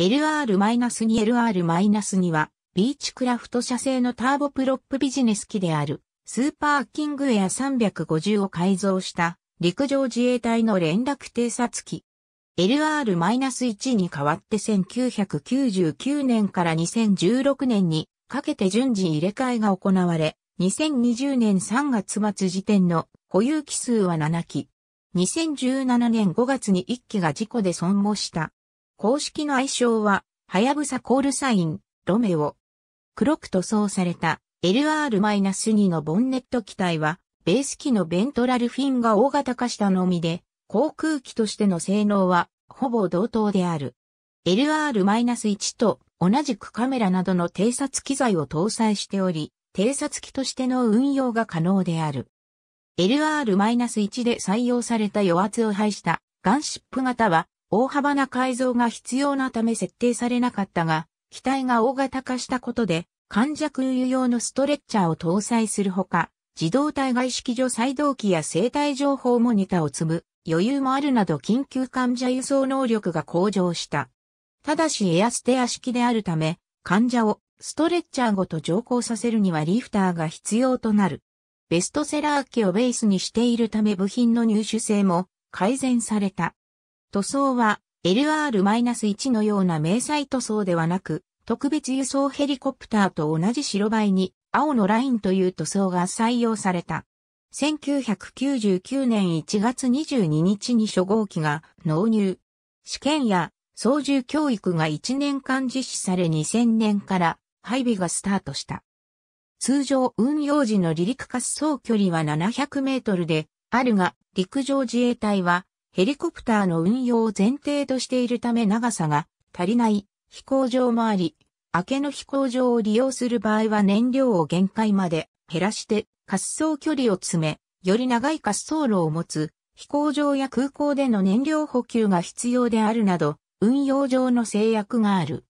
LR-2LR-2 は、ビーチクラフト社製のターボプロップビジネス機である、スーパーキングエア350を改造した陸上自衛隊の連絡偵察機。LR-1 に代わって1999年から2016年にかけて順次入れ替えが行われ、2020年3月末時点の保有機数は7機。2017年5月に1機が事故で損耗した公式の愛称は、はやぶさコールサイン、ロメオ。黒く塗装された LR-2 のボンネット機体は、ベース機のベントラルフィンが大型化したのみで、航空機としての性能は、ほぼ同等である。LR-1 と同じくカメラなどの偵察機材を搭載しており、偵察機としての運用が可能である。LR-1 で採用された余圧を排したガンシップ型は大幅な改造が必要なため設定されなかったが、機体が大型化したことで、患者空輸用のストレッチャーを搭載するほか、自動体外式除細動器や生体情報モニターを積む余裕もあるなど緊急患者輸送能力が向上した。ただしエアステア式であるため、患者をストレッチャーごと乗降させるにはリフターが必要となる。ベストセラー機をベースにしているため部品の入手性も改善された。塗装は LR-1 のような迷彩塗装ではなく、特別輸送ヘリコプターと同じ白バイに青のラインという塗装が採用された。1999年1月22日に初号機が納入。試験や操縦教育が1年間実施され2000年から配備がスタートした。通常運用時の離陸滑走距離は700メートルであるが、陸上自衛隊はヘリコプターの運用を前提としているため長さが足りない飛行場もあり、明けの飛行場を利用する場合は燃料を限界まで減らして滑走距離を詰め、より長い滑走路を持つ飛行場や空港での燃料補給が必要であるなど、運用上の制約がある。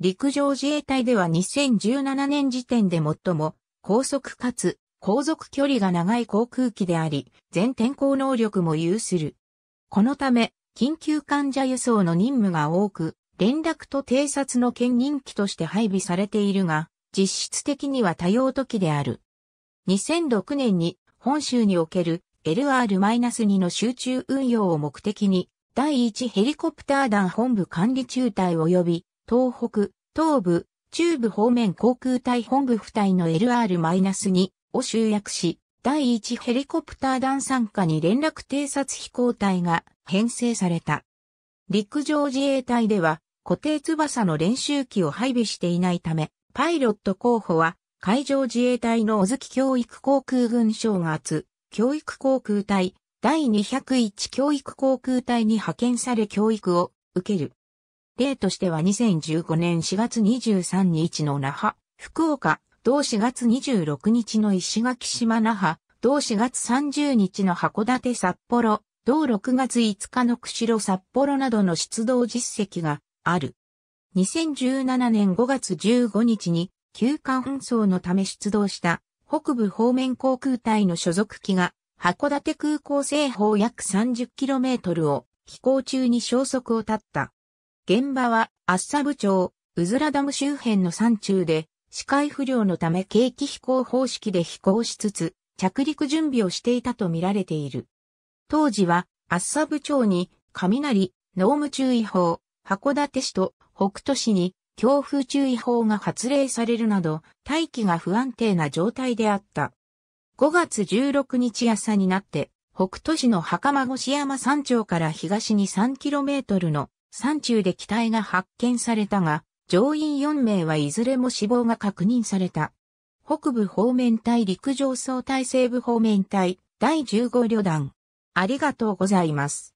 陸上自衛隊では2017年時点で最も高速かつ航続距離が長い航空機であり、全天候能力も有する。このため、緊急患者輸送の任務が多く、連絡と偵察の兼任機として配備されているが、実質的には多用途機である。2006年に本州における LR-2 の集中運用を目的に、第1ヘリコプター団本部管理中隊及び、東北、東部、中部方面航空隊本部付帯の LR-2 を集約し、第1ヘリコプター弾参加に連絡偵察飛行隊が編成された。陸上自衛隊では固定翼の練習機を配備していないため、パイロット候補は海上自衛隊の小月教育航空軍が厚、教育航空隊、第201教育航空隊に派遣され教育を受ける。例としては2015年4月23日の那覇、福岡、同4月26日の石垣島那覇、同4月30日の函館札幌、同6月5日の釧路札幌などの出動実績がある。2017年5月15日に休館運送のため出動した北部方面航空隊の所属機が函館空港西方約 30km を飛行中に消息を絶った。現場は厚沢部町、うずらダム周辺の山中で視界不良のため景気飛行方式で飛行しつつ、着陸準備をしていたと見られている。当時は、厚沢部町に、雷、濃霧注意報、函館市と北斗市に、強風注意報が発令されるなど、大気が不安定な状態であった。5月16日朝になって、北斗市の袴越山山頂から東に 3km の山中で機体が発見されたが、乗員4名はいずれも死亡が確認された。北部方面隊陸上総隊西部方面隊第15旅団。ありがとうございます。